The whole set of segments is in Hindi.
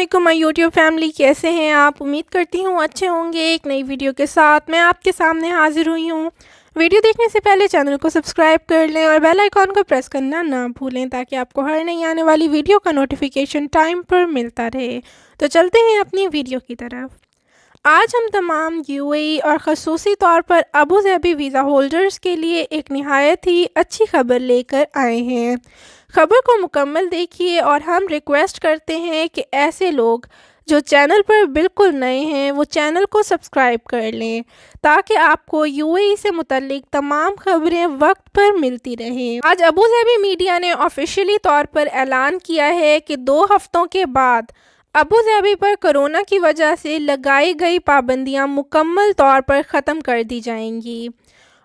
असलम माई यूट्यूब फैमिली कैसे हैं आप उम्मीद करती हूँ अच्छे होंगे एक नई वीडियो के साथ मैं आपके सामने हाजिर हुई हूँ वीडियो देखने से पहले चैनल को सब्सक्राइब कर लें और बेल आइकॉन को प्रेस करना ना भूलें ताकि आपको हर नई आने वाली वीडियो का नोटिफिकेशन टाइम पर मिलता रहे तो चलते हैं अपनी वीडियो की तरफ आज हम तमाम यूएई और खसूसी तौर पर अबू धाबी वीज़ा होल्डर्स के लिए एक नहायत ही अच्छी खबर लेकर आए हैं खबर को मुकम्मल देखिए और हम रिक्वेस्ट करते हैं कि ऐसे लोग जो चैनल पर बिल्कुल नए हैं वो चैनल को सब्सक्राइब कर लें ताकि आपको यूएई e से मुतलिक तमाम खबरें वक्त पर मिलती रहें आज अबू धाबी मीडिया ने ऑफिशियली तौर पर ऐलान किया है कि दो हफ्तों के बाद अबू धाबी पर कोरोना की वजह से लगाई गई पाबंदियां मुकम्मल तौर पर ख़त्म कर दी जाएंगी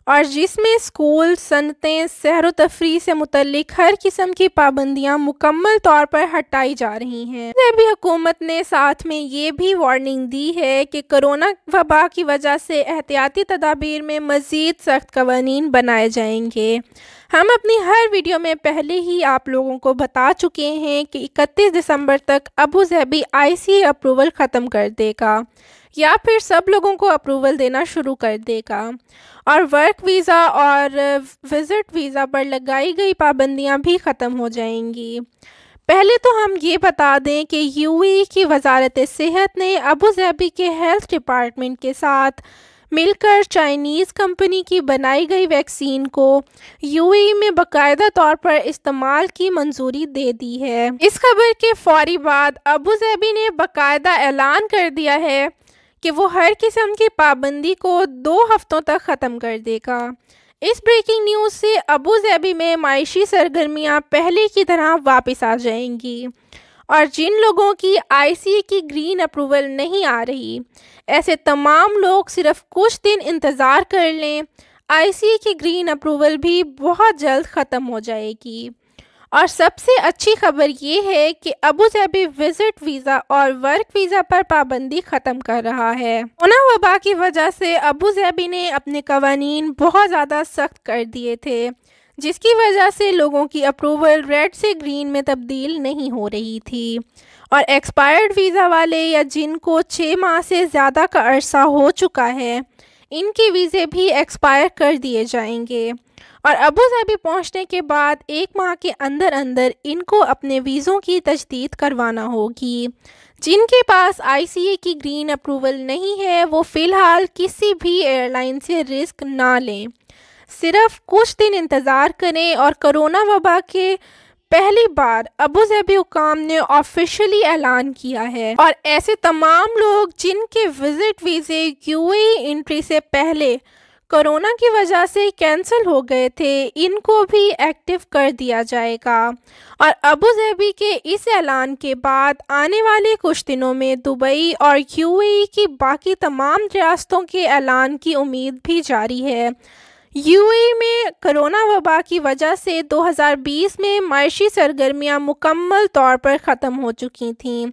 और जिसमें स्कूल सनतें सैर तफरी से मुतलक हर किस्म की पाबंदियाँ मुकम्मल तौर पर हटाई जा रही हैं भी हुकूमत ने साथ में ये भी वार्निंग दी है कि कोरोना वबा की वजह से एहतियाती तदाबीर में मज़ीद सख्त कवानीन बनाए जाएंगे हम अपनी हर वीडियो में पहले ही आप लोगों को बता चुके हैं कि इकतीस दिसंबर तक अबू जहबी आई सी अप्रूवल ख़त्म कर देगा या फिर सब लोगों को अप्रूवल देना शुरू कर देगा और वर्क वीज़ा और विज़िट वीज़ा पर लगाई गई पाबंदियाँ भी ख़त्म हो जाएंगी पहले तो हम ये बता दें कि यूएई e की वजारत सेहत ने अबू धाबी के हेल्थ डिपार्टमेंट के साथ मिलकर चाइनीज़ कंपनी की बनाई गई वैक्सीन को यूएई e में बकायदा तौर पर इस्तेमाल की मंजूरी दे दी है इस खबर के फौरी बाद अबू धाबी ने बाकायदा ऐलान कर दिया है कि वो हर किस्म की पाबंदी को दो हफ्तों तक ख़त्म कर देगा इस ब्रेकिंग न्यूज़ से अबू धाबी में मायशी सरगर्मियाँ पहले की तरह वापस आ जाएंगी और जिन लोगों की आईसीए की ग्रीन अप्रूवल नहीं आ रही ऐसे तमाम लोग सिर्फ कुछ दिन इंतज़ार कर लें आईसीए की ग्रीन अप्रूवल भी बहुत जल्द ख़त्म हो जाएगी और सबसे अच्छी खबर ये है कि अबू अबूधाबी विजिट वीज़ा और वर्क वीज़ा पर पाबंदी ख़त्म कर रहा है कोना वबा की वजह से अबू अबूधाबी ने अपने कवानीन बहुत ज़्यादा सख्त कर दिए थे जिसकी वजह से लोगों की अप्रूवल रेड से ग्रीन में तब्दील नहीं हो रही थी और एक्सपायर्ड वीज़ा वाले या जिनको छः माह से ज़्यादा का अरसा हो चुका है इनके वीज़े भी एक्सपायर कर दिए जाएंगे और अबू धाबी पहुंचने के बाद एक माह के अंदर अंदर इनको अपने वीज़ों की तजदीद करवाना होगी जिनके पास आईसीए की ग्रीन अप्रूवल नहीं है वो फ़िलहाल किसी भी एयरलाइन से रिस्क ना लें सिर्फ कुछ दिन इंतज़ार करें और कोरोना वबा के पहली बार अबू धाबी हुकाम ने ऑफिशियली ऐलान किया है और ऐसे तमाम लोग जिनके विजिट वीज़े यूएई एंट्री से पहले कोरोना की वजह से कैंसिल हो गए थे इनको भी एक्टिव कर दिया जाएगा और अबू धाबी के इस ऐलान के बाद आने वाले कुछ दिनों में दुबई और यूएई की बाकी तमाम रियासतों के ऐलान की उम्मीद भी जारी है यूएई में कोरोना वबा की वजह से 2020 में मायशी सरगर्मियां मुकम्मल तौर पर ख़त्म हो चुकी थीं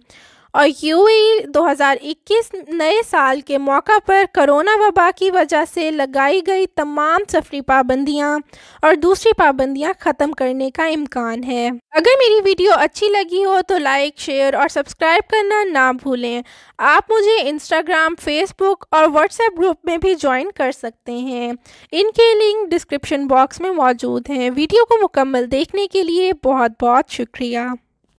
और यूएई 2021 नए साल के मौका पर कोरोना वबा की वजह से लगाई गई तमाम सफरी पाबंदियाँ और दूसरी पाबंदियाँ ख़त्म करने का इम्कान है अगर मेरी वीडियो अच्छी लगी हो तो लाइक शेयर और सब्सक्राइब करना ना भूलें आप मुझे इंस्टाग्राम फेसबुक और व्हाट्सएप ग्रुप में भी ज्वाइन कर सकते हैं इनके लिंक डिस्क्रिप्शन बॉक्स में मौजूद हैं वीडियो को मुकम्मल देखने के लिए बहुत बहुत शुक्रिया